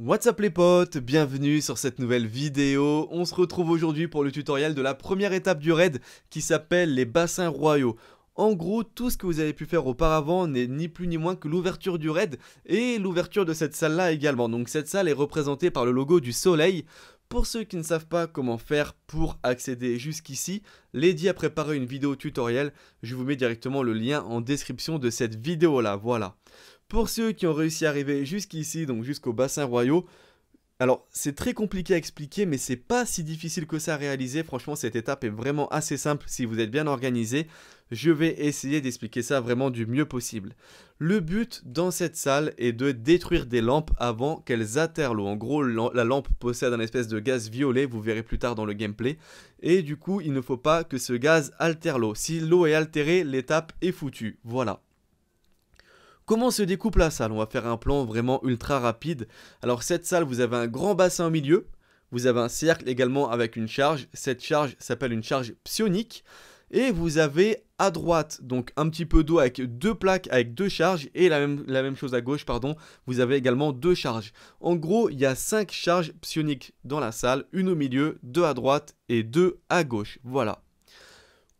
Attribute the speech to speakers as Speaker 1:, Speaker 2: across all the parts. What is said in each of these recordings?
Speaker 1: What's up les potes, bienvenue sur cette nouvelle vidéo. On se retrouve aujourd'hui pour le tutoriel de la première étape du raid qui s'appelle les bassins royaux. En gros, tout ce que vous avez pu faire auparavant n'est ni plus ni moins que l'ouverture du raid et l'ouverture de cette salle-là également. Donc cette salle est représentée par le logo du soleil. Pour ceux qui ne savent pas comment faire pour accéder jusqu'ici, Lady a préparé une vidéo tutoriel, je vous mets directement le lien en description de cette vidéo là, voilà. Pour ceux qui ont réussi à arriver jusqu'ici, donc jusqu'au bassin royaux, alors c'est très compliqué à expliquer, mais c'est pas si difficile que ça à réaliser. Franchement, cette étape est vraiment assez simple si vous êtes bien organisé. Je vais essayer d'expliquer ça vraiment du mieux possible. Le but dans cette salle est de détruire des lampes avant qu'elles atterrent l'eau. En gros, la lampe possède un espèce de gaz violet, vous verrez plus tard dans le gameplay. Et du coup, il ne faut pas que ce gaz altère l'eau. Si l'eau est altérée, l'étape est foutue. Voilà. Comment se découpe la salle On va faire un plan vraiment ultra rapide. Alors cette salle, vous avez un grand bassin au milieu. Vous avez un cercle également avec une charge. Cette charge s'appelle une charge psionique. Et vous avez à droite, donc un petit peu d'eau avec deux plaques, avec deux charges. Et la même, la même chose à gauche, pardon, vous avez également deux charges. En gros, il y a cinq charges psioniques dans la salle. Une au milieu, deux à droite et deux à gauche. Voilà.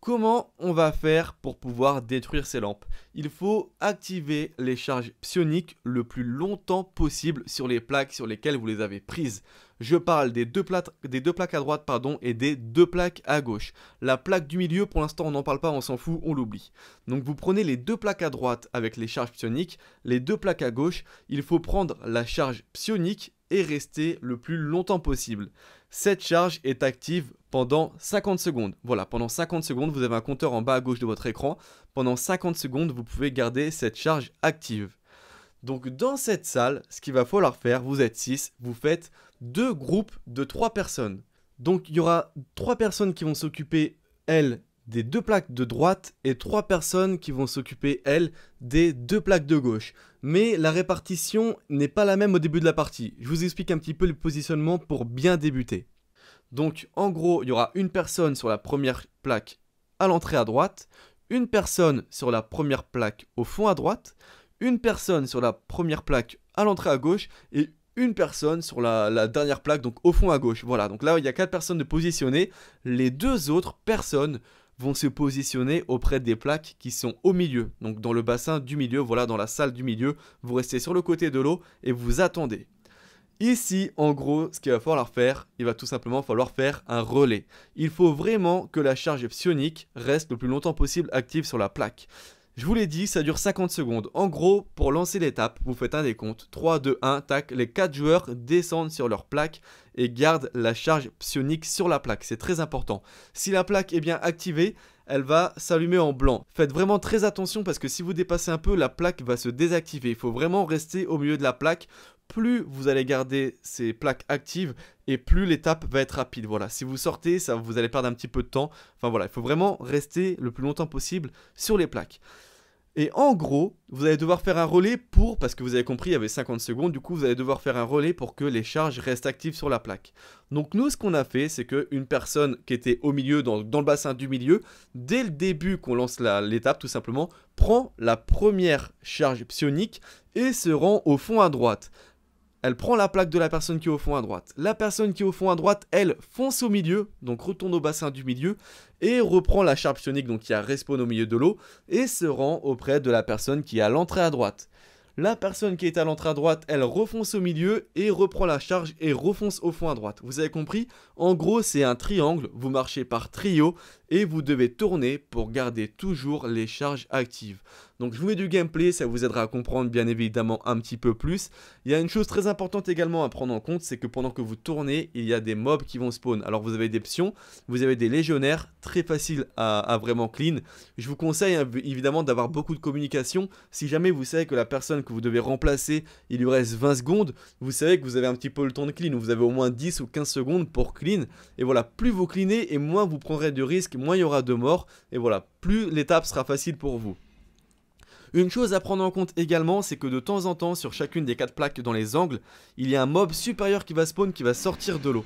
Speaker 1: Comment on va faire pour pouvoir détruire ces lampes Il faut activer les charges psioniques le plus longtemps possible sur les plaques sur lesquelles vous les avez prises. Je parle des deux, plaques, des deux plaques à droite pardon, et des deux plaques à gauche. La plaque du milieu, pour l'instant, on n'en parle pas, on s'en fout, on l'oublie. Donc vous prenez les deux plaques à droite avec les charges psioniques, les deux plaques à gauche, il faut prendre la charge psionique et rester le plus longtemps possible. Cette charge est active pendant 50 secondes. Voilà, pendant 50 secondes, vous avez un compteur en bas à gauche de votre écran. Pendant 50 secondes, vous pouvez garder cette charge active. Donc dans cette salle, ce qu'il va falloir faire, vous êtes 6, vous faites deux groupes de trois personnes. Donc il y aura trois personnes qui vont s'occuper, elles, des deux plaques de droite et trois personnes qui vont s'occuper, elles, des deux plaques de gauche. Mais la répartition n'est pas la même au début de la partie. Je vous explique un petit peu le positionnement pour bien débuter. Donc en gros, il y aura une personne sur la première plaque à l'entrée à droite, une personne sur la première plaque au fond à droite, une personne sur la première plaque à l'entrée à gauche et une personne sur la, dernière plaque, donc au fond à gauche. Voilà, donc là, il y a quatre personnes de positionner. Les deux autres personnes vont se positionner auprès des plaques qui sont au milieu, donc dans le bassin du milieu, voilà dans la salle du milieu, vous restez sur le côté de l'eau et vous attendez. Ici, en gros, ce qu'il va falloir faire, il va tout simplement falloir faire un relais. Il faut vraiment que la charge psionique reste le plus longtemps possible active sur la plaque. Je vous l'ai dit, ça dure 50 secondes. En gros, pour lancer l'étape, vous faites un décompte. 3, 2, 1, tac. Les 4 joueurs descendent sur leur plaque et gardent la charge psionique sur la plaque. C'est très important. Si la plaque est bien activée, elle va s'allumer en blanc. Faites vraiment très attention parce que si vous dépassez un peu, la plaque va se désactiver. Il faut vraiment rester au milieu de la plaque. Plus vous allez garder ces plaques actives et plus l'étape va être rapide. Voilà, si vous sortez, ça, vous allez perdre un petit peu de temps. Enfin voilà, il faut vraiment rester le plus longtemps possible sur les plaques. Et en gros, vous allez devoir faire un relais pour, parce que vous avez compris, il y avait 50 secondes, du coup vous allez devoir faire un relais pour que les charges restent actives sur la plaque. Donc nous, ce qu'on a fait, c'est qu'une personne qui était au milieu, dans, dans, le bassin du milieu, dès le début qu'on lance l'étape tout simplement, prend la première charge psionique et se rend au fond à droite elle prend la plaque de la personne qui est au fond à droite. La personne qui est au fond à droite, elle, fonce au milieu, donc retourne au bassin du milieu, et reprend la charpe psionique, donc qui a respawn au milieu de l'eau, et se rend auprès de la personne qui est à l'entrée à droite. La personne qui est à l'entrée à droite, elle refonce au milieu et reprend la charge et refonce au fond à droite. Vous avez compris En gros, c'est un triangle, vous marchez par trio et vous devez tourner pour garder toujours les charges actives. Donc je vous mets du gameplay, ça vous aidera à comprendre bien évidemment un petit peu plus. Il y a une chose très importante également à prendre en compte, c'est que pendant que vous tournez, il y a des mobs qui vont spawn. Alors vous avez des pions, vous avez des légionnaires, très facile à, à vraiment clean. Je vous conseille hein, évidemment d'avoir beaucoup de communication. Si jamais vous savez que la personne que vous devez remplacer, il lui reste 20 secondes, vous savez que vous avez un petit peu le temps de clean, vous avez au moins 10 ou 15 secondes pour clean, et voilà, plus vous cleanez et moins vous prendrez de risques, moins il y aura de morts, et voilà, plus l'étape sera facile pour vous. Une chose à prendre en compte également, c'est que de temps en temps, sur chacune des 4 plaques dans les angles, il y a un mob supérieur qui va spawn qui va sortir de l'eau.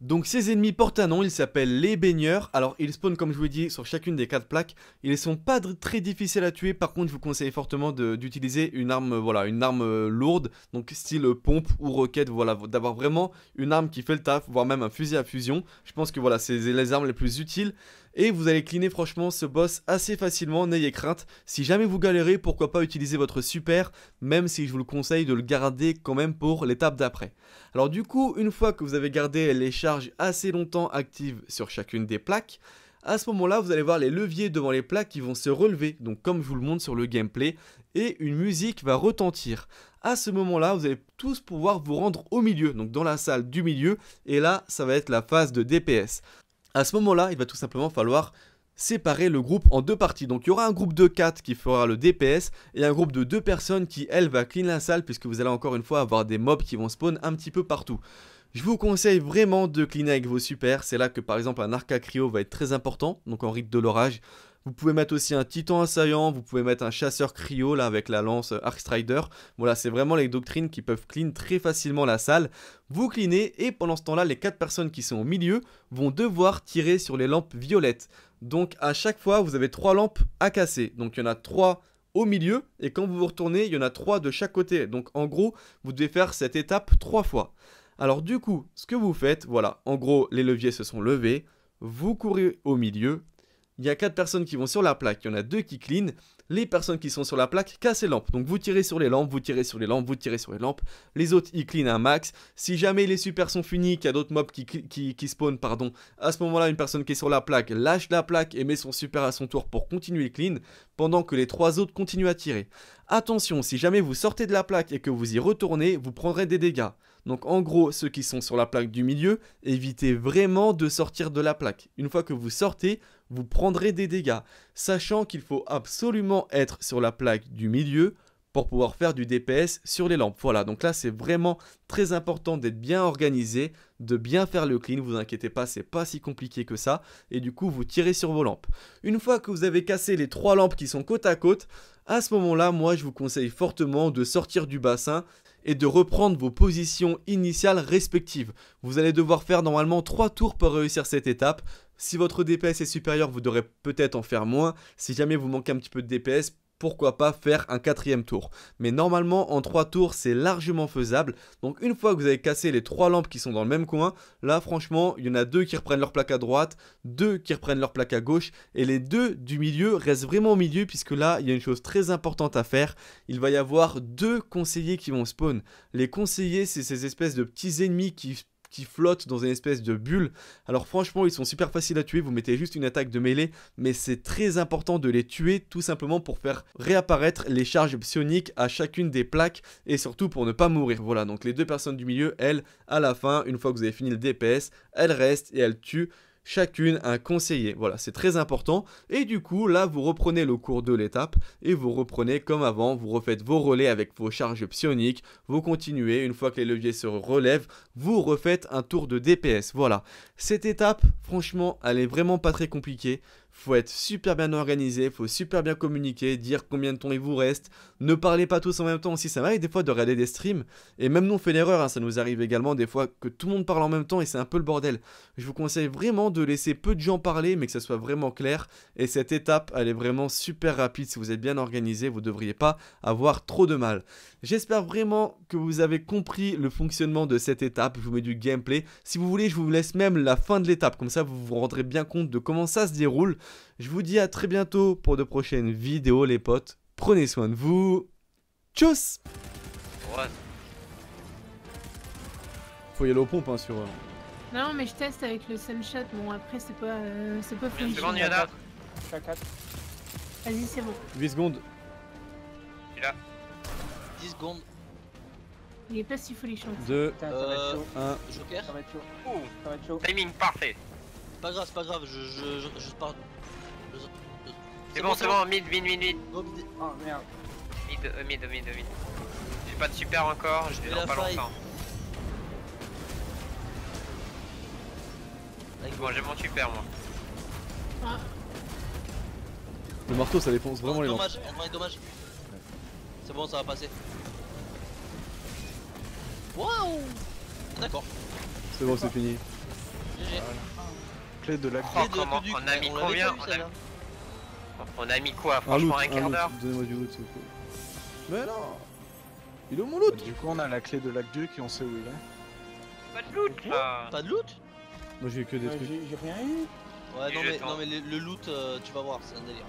Speaker 1: Donc ces ennemis portent un nom, ils s'appellent les baigneurs, alors ils spawnent comme je vous l'ai dit sur chacune des 4 plaques, ils ne sont pas très difficiles à tuer, par contre je vous conseille fortement d'utiliser une arme euh, voilà, une arme euh, lourde, donc style euh, pompe ou roquette, voilà, d'avoir vraiment une arme qui fait le taf, voire même un fusil à fusion, je pense que voilà, c'est les armes les plus utiles, et vous allez cleaner franchement ce boss assez facilement, n'ayez crainte. Si jamais vous galérez, pourquoi pas utiliser votre super, même si je vous le conseille de le garder quand même pour l'étape d'après. Alors du coup, une fois que vous avez gardé les charges assez longtemps actives sur chacune des plaques, à ce moment-là, vous allez voir les leviers devant les plaques qui vont se relever, donc comme je vous le montre sur le gameplay, et une musique va retentir. À ce moment-là, vous allez tous pouvoir vous rendre au milieu, donc dans la salle du milieu, et là, ça va être la phase de DPS à ce moment-là, il va tout simplement falloir séparer le groupe en deux parties. Donc il y aura un groupe de 4 qui fera le DPS et un groupe de 2 personnes qui, elle, va clean la salle puisque vous allez encore une fois avoir des mobs qui vont spawn un petit peu partout. Je vous conseille vraiment de cleaner avec vos supers, c'est là que par exemple un à cryo va être très important, donc en rythme de l'orage. Vous pouvez mettre aussi un titan assaillant, vous pouvez mettre un chasseur cryo là avec la lance euh, Arkstrider. Voilà, c'est vraiment les doctrines qui peuvent clean très facilement la salle. Vous cleanez et pendant ce temps-là, les 4 personnes qui sont au milieu vont devoir tirer sur les lampes violettes. Donc à chaque fois, vous avez 3 lampes à casser. Donc il y en a 3 au milieu et quand vous vous retournez, il y en a 3 de chaque côté. Donc en gros, vous devez faire cette étape 3 fois. Alors du coup, ce que vous faites, voilà, en gros, les leviers se sont levés, vous courez au milieu il y a 4 personnes qui vont sur la plaque, il y en a 2 qui clean, les personnes qui sont sur la plaque cassent les lampes. Donc vous tirez sur les lampes, vous tirez sur les lampes, vous tirez sur les lampes, les autres ils clean un max. Si jamais les supers sont finis, qu'il y a d'autres mobs qui, qui, qui spawnent, pardon, à ce moment-là, une personne qui est sur la plaque lâche la plaque et met son super à son tour pour continuer le clean, pendant que les 3 autres continuent à tirer. Attention, si jamais vous sortez de la plaque et que vous y retournez, vous prendrez des dégâts. Donc en gros, ceux qui sont sur la plaque du milieu, évitez vraiment de sortir de la plaque. Une fois que vous sortez, vous prendrez des dégâts, sachant qu'il faut absolument être sur la plaque du milieu pour pouvoir faire du DPS sur les lampes. Voilà, donc là c'est vraiment très important d'être bien organisé, de bien faire le clean, vous inquiétez pas, c'est pas si compliqué que ça, et du coup vous tirez sur vos lampes. Une fois que vous avez cassé les trois lampes qui sont côte à côte, à ce moment-là, moi je vous conseille fortement de sortir du bassin et de reprendre vos positions initiales respectives. Vous allez devoir faire normalement 3 tours pour réussir cette étape. Si votre DPS est supérieur, vous devrez peut-être en faire moins. Si jamais vous manquez un petit peu de DPS, pourquoi pas faire un quatrième tour. Mais normalement, en trois tours, c'est largement faisable. Donc une fois que vous avez cassé les trois lampes qui sont dans le même coin, là franchement, il y en a deux qui reprennent leur plaque à droite, deux qui reprennent leur plaque à gauche, et les deux du milieu restent vraiment au milieu, puisque là, il y a une chose très importante à faire. Il va y avoir deux conseillers qui vont spawn. Les conseillers, c'est ces espèces de petits ennemis qui qui flottent dans une espèce de bulle. Alors franchement, ils sont super faciles à tuer, vous mettez juste une attaque de mêlée, mais c'est très important de les tuer tout simplement pour faire réapparaître les charges psioniques à chacune des plaques et surtout pour ne pas mourir. Voilà, donc les deux personnes du milieu, elles, à la fin, une fois que vous avez fini le DPS, elles restent et elles tuent chacune un conseiller. Voilà, c'est très important. Et du coup, là, vous reprenez le cours de l'étape et vous reprenez comme avant, vous refaites vos relais avec vos charges psioniques, vous continuez, une fois que les leviers se relèvent, vous refaites un tour de DPS. Voilà, cette étape, franchement, elle est vraiment pas très compliquée faut être super bien organisé, faut super bien communiquer, dire combien de temps il vous reste, ne parlez pas tous en même temps aussi, ça m'arrive des fois de regarder des streams, et même nous on fait l'erreur, hein, ça nous arrive également des fois que tout le monde parle en même temps et c'est un peu le bordel. Je vous conseille vraiment de laisser peu de gens parler, mais que ça soit vraiment clair, et cette étape elle est vraiment super rapide, si vous êtes bien organisé, vous ne devriez pas avoir trop de mal. J'espère vraiment que vous avez compris le fonctionnement de cette étape, je vous mets du gameplay, si vous voulez je vous laisse même la fin de l'étape, comme ça vous vous rendrez bien compte de comment ça se déroule, je vous dis à très bientôt pour de prochaines vidéos, les potes. Prenez soin de vous. Tchuss Faut y aller aux pompes, hein, sur... Euh, non, mais je teste avec le Sunshot. Bon, après, c'est pas... Euh, c'est pas Vas-y, c'est bon. 8 secondes. Il 10 secondes. Il est pas si 2, 1, euh, Joker. Timing parfait. Pas grave, pas grave, je, je, je, je pars c'est bon, c'est bon, mid, mid, mid, mid. Oh merde. Mid, euh, mid, mid, mid. J'ai pas de super encore, je vais dans pas longtemps. Bon, j'ai mon super moi. Le marteau ça défonce vraiment les Dommage, C'est bon, ça va passer. Waouh D'accord. C'est bon, c'est fini. GG de la oh, de comment, On a mis on combien vu, on, a... on a... mis quoi ah, Franchement un, quart d'heure Mais non Il est où mon loot Du coup on a la clé de l'aqueduc qui on sait où il est. Pas de loot Pas de loot Moi j'ai que des euh, trucs. J'ai rien eu Ouais non mais, non mais, le, loot euh, tu vas voir c'est un délire.